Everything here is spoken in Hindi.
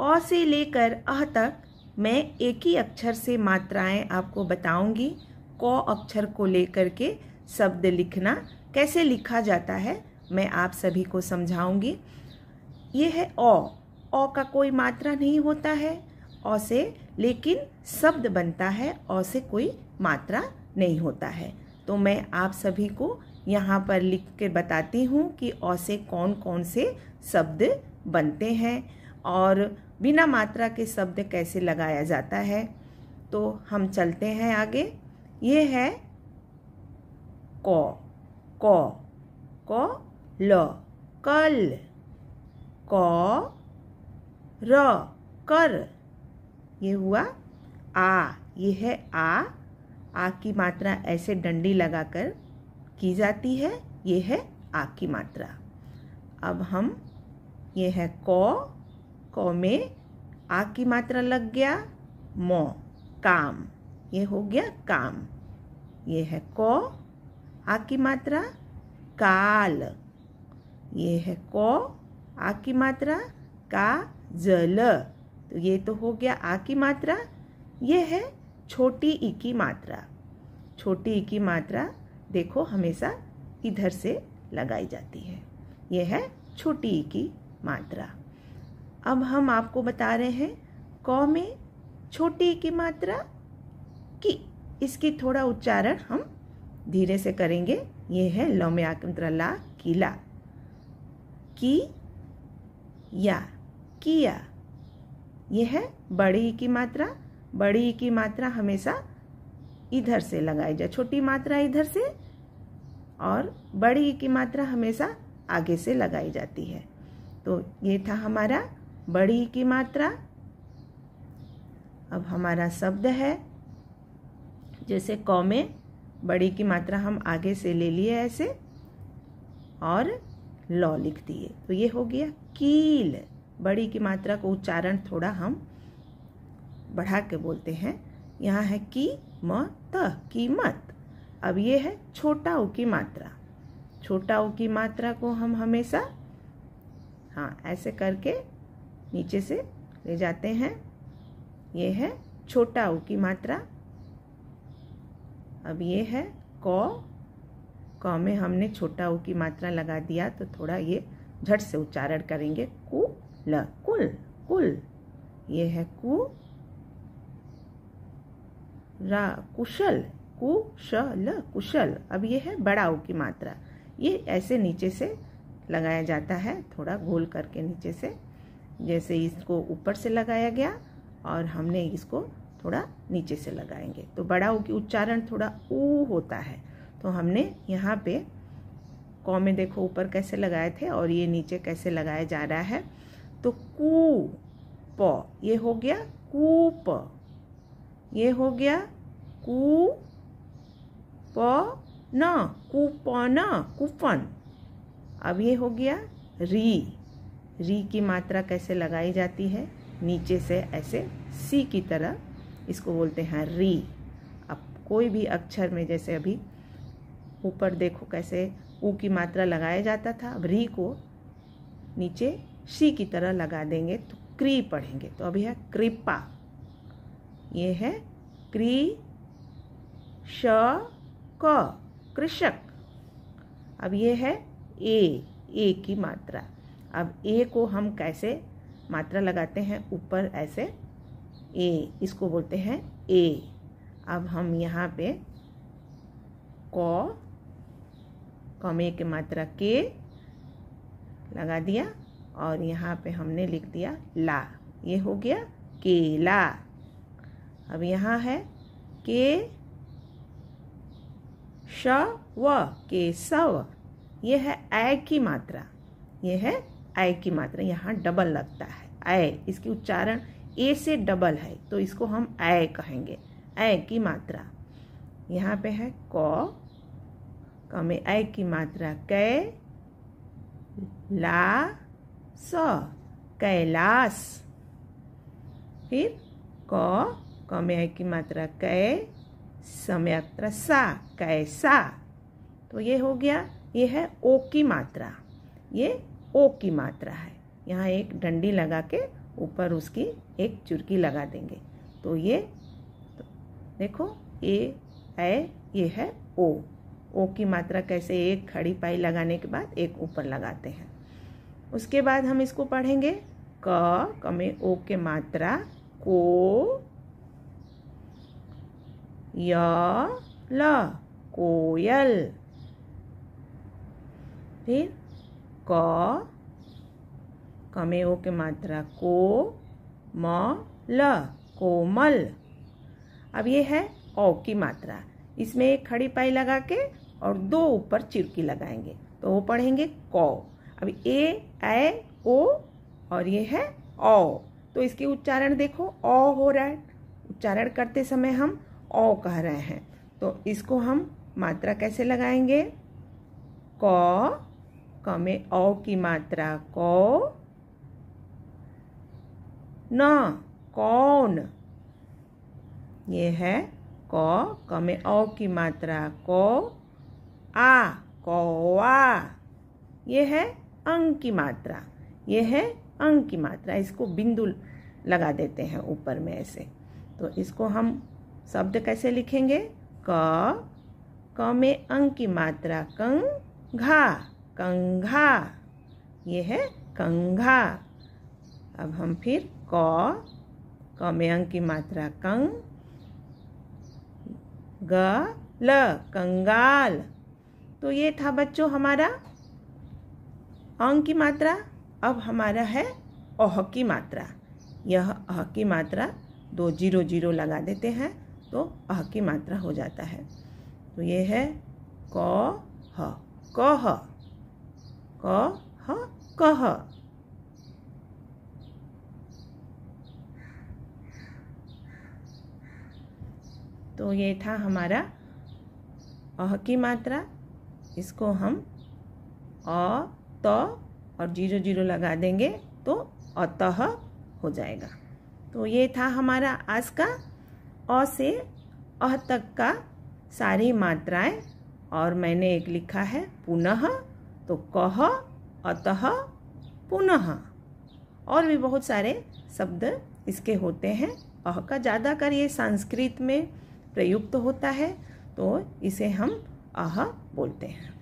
अ से लेकर अह तक मैं एक ही अक्षर से मात्राएं आपको बताऊंगी क अक्षर को लेकर के शब्द लिखना कैसे लिखा जाता है मैं आप सभी को समझाऊंगी ये है अ ओ का कोई मात्रा नहीं होता है ओ से लेकिन शब्द बनता है ओ से कोई मात्रा नहीं होता है तो मैं आप सभी को यहाँ पर लिख के बताती हूँ कि ओ से कौन कौन से शब्द बनते हैं और बिना मात्रा के शब्द कैसे लगाया जाता है तो हम चलते हैं आगे ये है क क क ल कल क र कर ये हुआ आ ये है आ आ की मात्रा ऐसे डंडी लगाकर की जाती है ये है आ की मात्रा अब हम ये है क कौमे आ की मात्रा लग गया मो काम ये हो गया काम ये है को आ की मात्रा काल ये है को आ की मात्रा का जल तो ये तो हो गया आ की मात्रा ये है छोटी ई की मात्रा छोटी ई की मात्रा देखो हमेशा इधर से लगाई जाती है यह है छोटी की मात्रा अब हम आपको बता रहे हैं क में छोटी की मात्रा की इसकी थोड़ा उच्चारण हम धीरे से करेंगे ये है लौमे में ला किला की या किया ये है बड़ी की मात्रा बड़ी की मात्रा हमेशा इधर से लगाई जाए छोटी मात्रा इधर से और बड़ी की मात्रा हमेशा आगे से लगाई जाती है तो ये था हमारा बड़ी की मात्रा अब हमारा शब्द है जैसे क में बड़ी की मात्रा हम आगे से ले लिए ऐसे और लॉ लिख दिए तो ये हो गया कील बड़ी की मात्रा को उच्चारण थोड़ा हम बढ़ा के बोलते हैं यहाँ है की म त कीमत अब ये है छोटा ऊ की मात्रा छोटा ऊ की मात्रा को हम हमेशा हाँ ऐसे करके नीचे से ले जाते हैं ये है छोटा ऊ की मात्रा अब ये है क क में हमने छोटा ऊ की मात्रा लगा दिया तो थोड़ा ये झट से उच्चारण करेंगे कु ल कुल कुल ये है कु रा कुशल ल कुशल अब ये है बड़ा ऊ की मात्रा ये ऐसे नीचे से लगाया जाता है थोड़ा घोल करके नीचे से जैसे इसको ऊपर से लगाया गया और हमने इसको थोड़ा नीचे से लगाएंगे तो बड़ा ओ की उच्चारण थोड़ा ऊ होता है तो हमने यहाँ पे कौ में देखो ऊपर कैसे लगाए थे और ये नीचे कैसे लगाया जा रहा है तो कू प ये हो गया प ये हो गया कू प न न कूपन अब ये हो गया री री की मात्रा कैसे लगाई जाती है नीचे से ऐसे सी की तरह इसको बोलते हैं री अब कोई भी अक्षर में जैसे अभी ऊपर देखो कैसे ऊ की मात्रा लगाया जाता था अब री को नीचे सी की तरह लगा देंगे तो क्री पढ़ेंगे तो अभी है कृपा ये है क्री श क कृषक अब ये है ए ए की मात्रा अब ए को हम कैसे मात्रा लगाते हैं ऊपर ऐसे ए इसको बोलते हैं ए अब हम यहाँ पे कौ कमे के मात्रा के लगा दिया और यहाँ पे हमने लिख दिया ला ये हो गया केला अब यहाँ है के श व के सव ये है ऐ की मात्रा ये है आय की मात्रा यहाँ डबल लगता है आय इसकी उच्चारण ए से डबल है तो इसको हम आय कहेंगे आय की मात्रा यहाँ पे है क क में आय की मात्रा कै ला स कैलाश फिर क क में आय की मात्रा कै स सा कैसा तो ये हो गया ये है ओ की मात्रा ये ओ की मात्रा है यहाँ एक डंडी लगा के ऊपर उसकी एक चुरकी लगा देंगे तो ये तो देखो ए ए ये है ओ ओ की मात्रा कैसे एक खड़ी पाई लगाने के बाद एक ऊपर लगाते हैं उसके बाद हम इसको पढ़ेंगे क कमे ओ के मात्रा को य ल कोयल फिर क कमे ओ के मात्रा को म ल कोमल अब ये है ओ की मात्रा इसमें एक खड़ी पाई लगा के और दो ऊपर चिरकी लगाएंगे तो वो पढ़ेंगे कौ अब ए ए ओ और ये है ओ तो इसके उच्चारण देखो ओ हो रहा है उच्चारण करते समय हम ओ कह रहे हैं तो इसको हम मात्रा कैसे लगाएंगे क क में औ की मात्रा कौ न कौन ये है क क में की मात्रा क आ कौआ ये है अंग की मात्रा ये है अंग की मात्रा इसको बिंदु लगा देते हैं ऊपर में ऐसे तो इसको हम शब्द कैसे लिखेंगे क क में अंग की मात्रा कंग घा कंघा ये है कंघा अब हम फिर क क में अंग की मात्रा कंग ग ल कंगाल तो ये था बच्चों हमारा अंग की मात्रा अब हमारा है अह की मात्रा यह अह की मात्रा दो जीरो जीरो लगा देते हैं तो अह की मात्रा हो जाता है तो ये है क ह क ह क ह कह तो ये था हमारा अह की मात्रा इसको हम अ त और जीरो जीरो लगा देंगे तो अतः हो जाएगा तो ये था हमारा आज का अ से अह तक का सारी मात्राएं और मैंने एक लिखा है पुनः तो कह अतः पुनः और भी बहुत सारे शब्द इसके होते हैं अह का ज़्यादा कर ये संस्कृत में प्रयुक्त होता है तो इसे हम अह बोलते हैं